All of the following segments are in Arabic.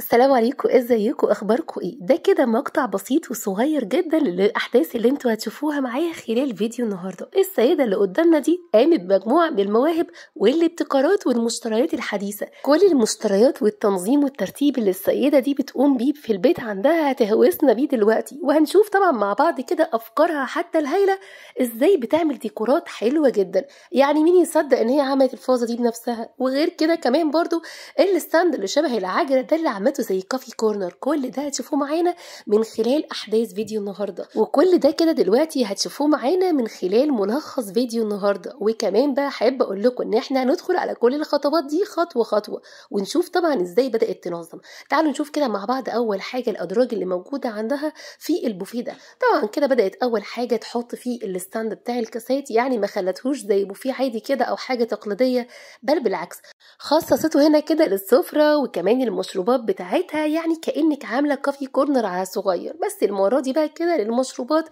السلام عليكم ازيكم اخباركم ايه ده كده مقطع بسيط وصغير جدا للاحداث اللي انتوا هتشوفوها معايا خلال فيديو النهارده السيده اللي قدامنا دي قامت بمجموعه من المواهب والابتكارات والمشتريات الحديثه كل المشتريات والتنظيم والترتيب اللي السيده دي بتقوم بيه في البيت عندها هتهوسنا بيه دلوقتي وهنشوف طبعا مع بعض كده افكارها حتى الهايله ازاي بتعمل ديكورات حلوه جدا يعني مين يصدق ان هي عملت الفوزه دي بنفسها وغير كده كمان برضو الستاند اللي شبه العجله ده اللي وخدماته زي كافي كورنر كل ده هتشوفوه معانا من خلال احداث فيديو النهارده وكل ده كده دلوقتي هتشوفوه معانا من خلال ملخص فيديو النهارده وكمان بقى حابه اقول لكم ان احنا هندخل على كل الخطوات دي خطوه خطوه ونشوف طبعا ازاي بدات تنظم تعالوا نشوف كده مع بعض اول حاجه الادراج اللي موجوده عندها في البوفيه ده طبعا كده بدات اول حاجه تحط فيه الستاند بتاع الكاسات يعني ما خلتهوش زي بوفيه عادي كده او حاجه تقليديه بل بالعكس خصصته هنا كده للسفره وكمان المشروبات بتاعتها يعني كأنك عاملة كافي كورنر على صغير بس المرة دي بقى كده للمشروبات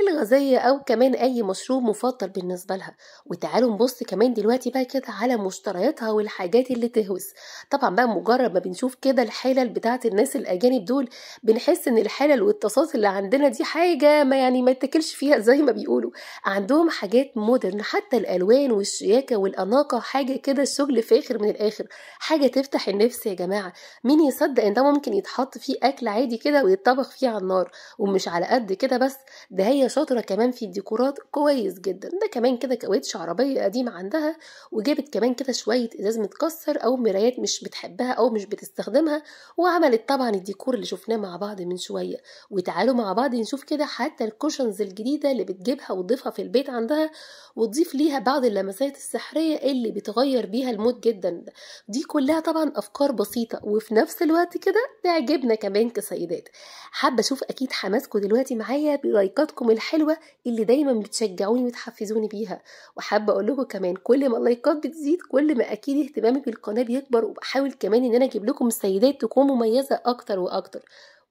الغازية أو كمان أي مشروب مفضل بالنسبة لها وتعالوا نبص كمان دلوقتي بقى كده على مشترياتها والحاجات اللي تهوس طبعا بقى مجرد ما بنشوف كده الحلل بتاعة الناس الأجانب دول بنحس إن الحلل والتصاص اللي عندنا دي حاجة ما يعني ما تاكلش فيها زي ما بيقولوا عندهم حاجات مودرن حتى الألوان والشياكة والأناقة حاجة كده شغل فاخر من الآخر حاجة تفتح النفس يا جماعة مين يصدق تصدق ان ده ممكن يتحط فيه اكل عادي كده ويتطبخ فيه على النار ومش على قد كده بس ده هي شاطره كمان في الديكورات كويس جدا ده كمان كده كويتش عربيه قديمه عندها وجابت كمان كده شويه ازاز متكسر او مرايات مش بتحبها او مش بتستخدمها وعملت طبعا الديكور اللي شفناه مع بعض من شويه وتعالوا مع بعض نشوف كده حتى الكوشنز الجديده اللي بتجيبها وتضيفها في البيت عندها وتضيف ليها بعض اللمسات السحريه اللي بتغير بيها المود جدا دي كلها طبعا افكار بسيطه وفي نفس الوقت دلوقتي كده تعجبنا كبنك سيدات حابه اشوف اكيد حماسكم دلوقتي معايا بلايكاتكم الحلوه اللي دايما بتشجعوني وتحفزوني بيها وحابه اقول لكم كمان كل ما اللايكات بتزيد كل ما اكيد اهتمامي بالقناه بيكبر وبحاول كمان ان انا اجيب لكم سيدات تكون مميزه اكتر واكتر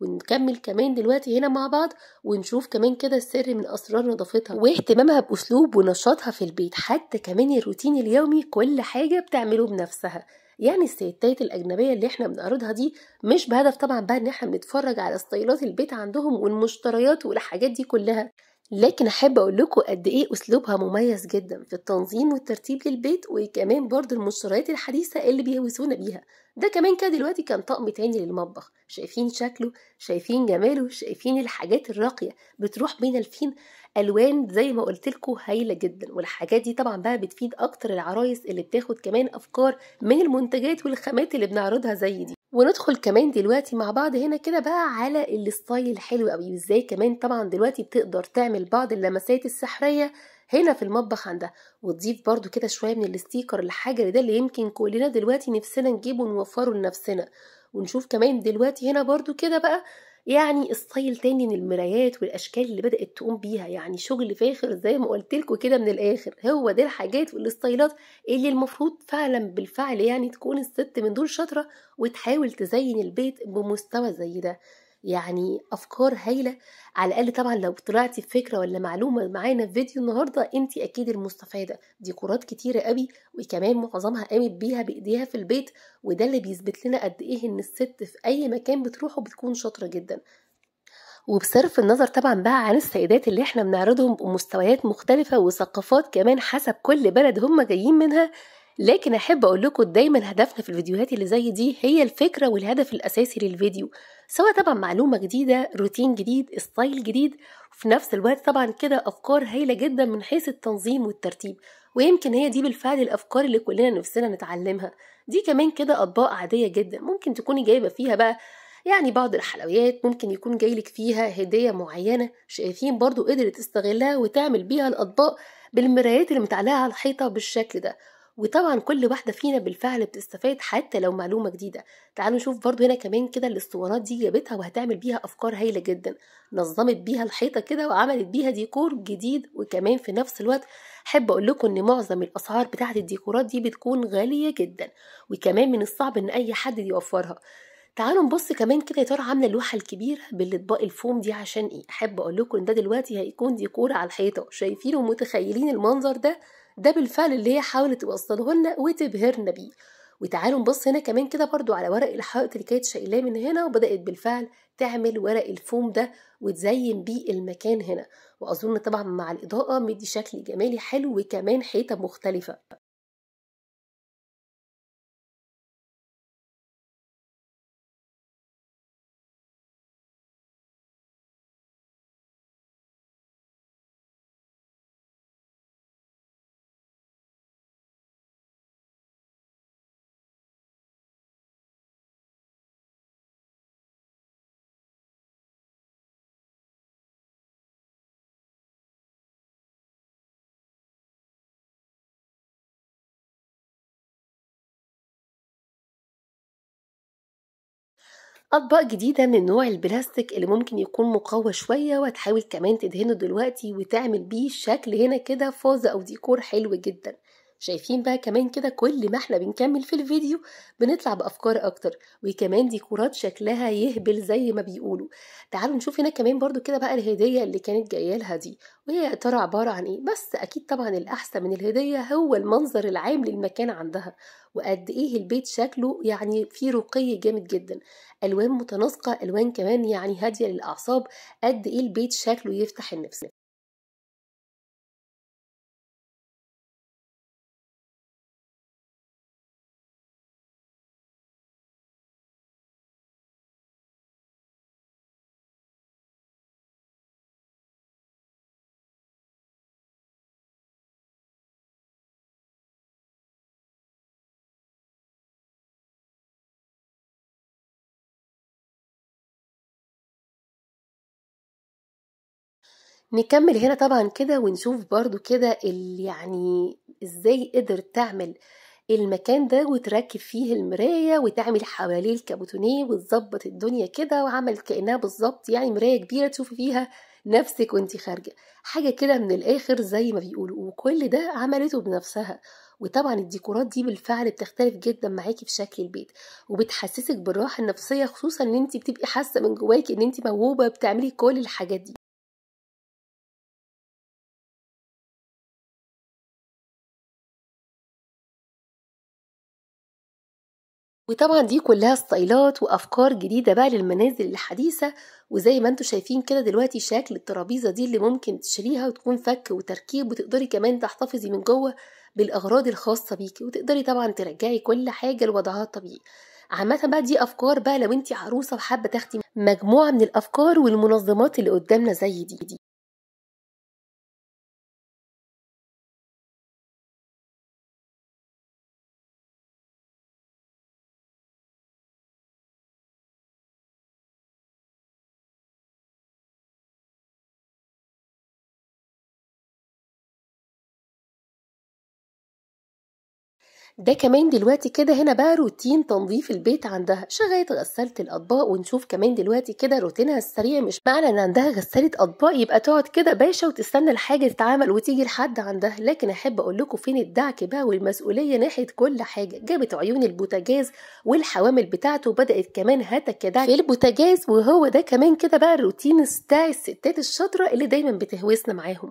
ونكمل كمان دلوقتي هنا مع بعض ونشوف كمان كده السر من اسرار نظافتها واهتمامها باسلوب ونشاطها في البيت حتى كمان الروتين اليومي كل حاجه بتعمله بنفسها يعني الستات الاجنبيه اللي احنا بنعرضها دي مش بهدف طبعا بقى ان احنا بنتفرج على ستايلات البيت عندهم والمشتريات والحاجات دي كلها لكن احب اقول لكم قد ايه اسلوبها مميز جدا في التنظيم والترتيب للبيت وكمان برضو المشتريات الحديثه اللي بيهوسونا بيها ده كمان كده دلوقتي كان طقم تاني للمطبخ شايفين شكله شايفين جماله شايفين الحاجات الراقيه بتروح بين الفين الوان زي ما قلت لكم هايله جدا والحاجات دي طبعا بقى بتفيد اكتر العرايس اللي بتاخد كمان افكار من المنتجات والخامات اللي بنعرضها زي دي وندخل كمان دلوقتي مع بعض هنا كده بقى على الستايل الحلو قوي ازاي كمان طبعا دلوقتي بتقدر تعمل بعض اللمسات السحريه هنا في المطبخ عندها وتضيف برضو كده شويه من الاستيكر الحجري ده اللي يمكن كلنا دلوقتي نفسنا نجيبه ونوفره لنفسنا ونشوف كمان دلوقتي هنا برضو كده بقى يعني الستايل تاني من المرايات والاشكال اللي بدات تقوم بيها يعني شغل فاخر زي ما قلت لكم كده من الاخر هو ده الحاجات والستايلات اللي المفروض فعلا بالفعل يعني تكون الست من دول شاطره وتحاول تزين البيت بمستوى زي ده يعني افكار هايله على الاقل طبعا لو طلعتي بفكره ولا معلومه معانا في فيديو النهارده انت اكيد المستفاده ديكورات كتيره قوي وكمان معظمها قامت بيها بايديها في البيت وده اللي بيثبت لنا قد ايه ان الست في اي مكان بتروحه بتكون شاطره جدا وبصرف النظر طبعا بقى عن السيدات اللي احنا بنعرضهم بمستويات مختلفة وثقافات كمان حسب كل بلد هم جايين منها لكن احب اقول لكم دايما هدفنا في الفيديوهات اللي زي دي هي الفكره والهدف الاساسي للفيديو سواء طبعا معلومه جديده روتين جديد ستايل جديد وفي نفس الوقت طبعا كده افكار هايله جدا من حيث التنظيم والترتيب ويمكن هي دي بالفعل الافكار اللي كلنا نفسنا نتعلمها دي كمان كده اطباق عاديه جدا ممكن تكوني جايبه فيها بقى يعني بعض الحلويات ممكن يكون جايلك فيها هدية معينة شايفين برضو قدرت تستغلها وتعمل بيها الأطباق بالمرايات اللي متعلقة على الحيطة بالشكل ده وطبعا كل واحدة فينا بالفعل بتستفاد حتى لو معلومة جديدة تعالوا نشوف برضو هنا كمان كده الاسطوانات دي جابتها وهتعمل بيها أفكار هايلة جدا نظمت بيها الحيطة كده وعملت بيها ديكور جديد وكمان في نفس الوقت حب أقول لكم إن معظم الأسعار بتاعة الديكورات دي بتكون غالية جدا وكمان من الصعب إن أي حد يوفرها تعالوا نبص كمان كده يا ترى عامله اللوحه الكبيره بالاطباق الفوم دي عشان ايه احب اقول لكم ان ده دلوقتي هيكون ديكور على الحيطه شايفين ومتخيلين المنظر ده ده بالفعل اللي هي حاولت توصله لنا وتبهرنا بيه وتعالوا نبص هنا كمان كده برضو على ورق الحائط اللي كانت شايلاه من هنا وبدأت بالفعل تعمل ورق الفوم ده وتزين بيه المكان هنا وأظن طبعا مع الإضاءة مدي شكل جمالي حلو وكمان حيطة مختلفة أطباق جديدة من نوع البلاستيك اللي ممكن يكون مقوى شوية وتحاول كمان تدهنه دلوقتي وتعمل بيه شكل هنا كده فوزة أو ديكور حلو جدا شايفين بقى كمان كده كل ما احنا بنكمل في الفيديو بنطلع بافكار اكتر وكمان ديكورات شكلها يهبل زي ما بيقولوا تعالوا نشوف هنا كمان برضو كده بقى الهديه اللي كانت جايه لها دي وهي يا ترى عباره عن ايه بس اكيد طبعا الاحسن من الهديه هو المنظر العام للمكان عندها وقد ايه البيت شكله يعني فيه رقي جامد جدا الوان متناسقه الوان كمان يعني هاديه للاعصاب قد ايه البيت شكله يفتح النفس نكمل هنا طبعا كده ونشوف برضو كده يعني ازاي قدر تعمل المكان ده وتركب فيه المراية وتعمل حواليه الكابوتونيه وتظبط الدنيا كده وعمل كأنها بالظبط يعني مراية كبيرة تشوفي فيها نفسك وانت خارجة حاجة كده من الآخر زي ما بيقولوا وكل ده عملته بنفسها وطبعا الديكورات دي بالفعل بتختلف جدا معاكي في شكل البيت وبتحسسك بالراحه النفسيه خصوصا ان انت بتبقي حاسه من جواكي ان انت موهوبه بتعملي كل الحاجات دي وطبعا دي كلها ستايلات وافكار جديده بقى للمنازل الحديثه وزي ما انتم شايفين كده دلوقتي شكل الترابيزه دي اللي ممكن تشتريها وتكون فك وتركيب وتقدري كمان تحتفظي من جوه بالاغراض الخاصه بيكي وتقدري طبعا ترجعي كل حاجه لوضعها الطبيعي عامة بقى دي أفكار بقى لو أنت عروسة وحابة تاخدي مجموعة من الأفكار والمنظمات اللي قدامنا زي دي, دي. ده كمان دلوقتي كده هنا بقى روتين تنظيف البيت عندها شغاله غساله الاطباق ونشوف كمان دلوقتي كده روتينها السريع مش معنى ان عندها غساله اطباق يبقى تقعد كده باشا وتستنى الحاجه تتعمل وتيجي لحد عندها لكن احب اقول لكم فين الدعك بقى والمسؤوليه ناحيه كل حاجه جابت عيون البوتاجاز والحوامل بتاعته وبدات كمان كده في البوتاجاز وهو ده كمان كده بقى الروتين بتاع الستات الشاطره اللي دايما بتهوسنا معاهم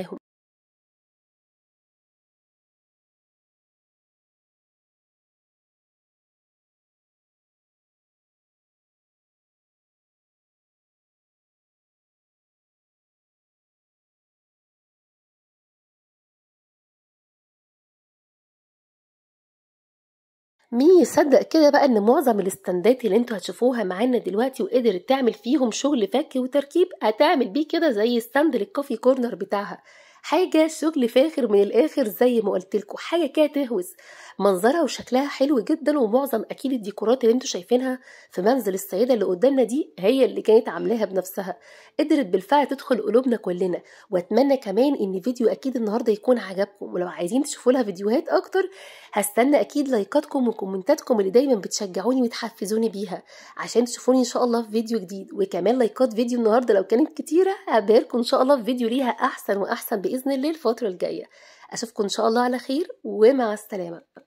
مين يصدق كده بقى ان معظم الاستندات اللي انتوا هتشوفوها معانا دلوقتي وقدرت تعمل فيهم شغل فك وتركيب هتعمل بيه كده زي ستاند للكوفي كورنر بتاعها حاجه شغل فاخر من الاخر زي ما قلت لكم حاجه كده تهوس منظرها وشكلها حلو جدا ومعظم اكيد الديكورات اللي انتوا شايفينها في منزل السيده اللي قدامنا دي هي اللي كانت عاملاها بنفسها قدرت بالفعل تدخل قلوبنا كلنا واتمنى كمان ان فيديو اكيد النهارده يكون عجبكم ولو عايزين تشوفوا لها فيديوهات اكتر هستنى اكيد لايكاتكم وكومنتاتكم اللي دايما بتشجعوني وتحفزوني بيها عشان تشوفوني ان شاء الله في فيديو جديد وكمان لايكات فيديو النهارده لو كانت كتيره هبهركم ان شاء الله في فيديو ليها احسن واحسن باذن باذن الله الفتره الجايه اشوفكم ان شاء الله على خير ومع السلامه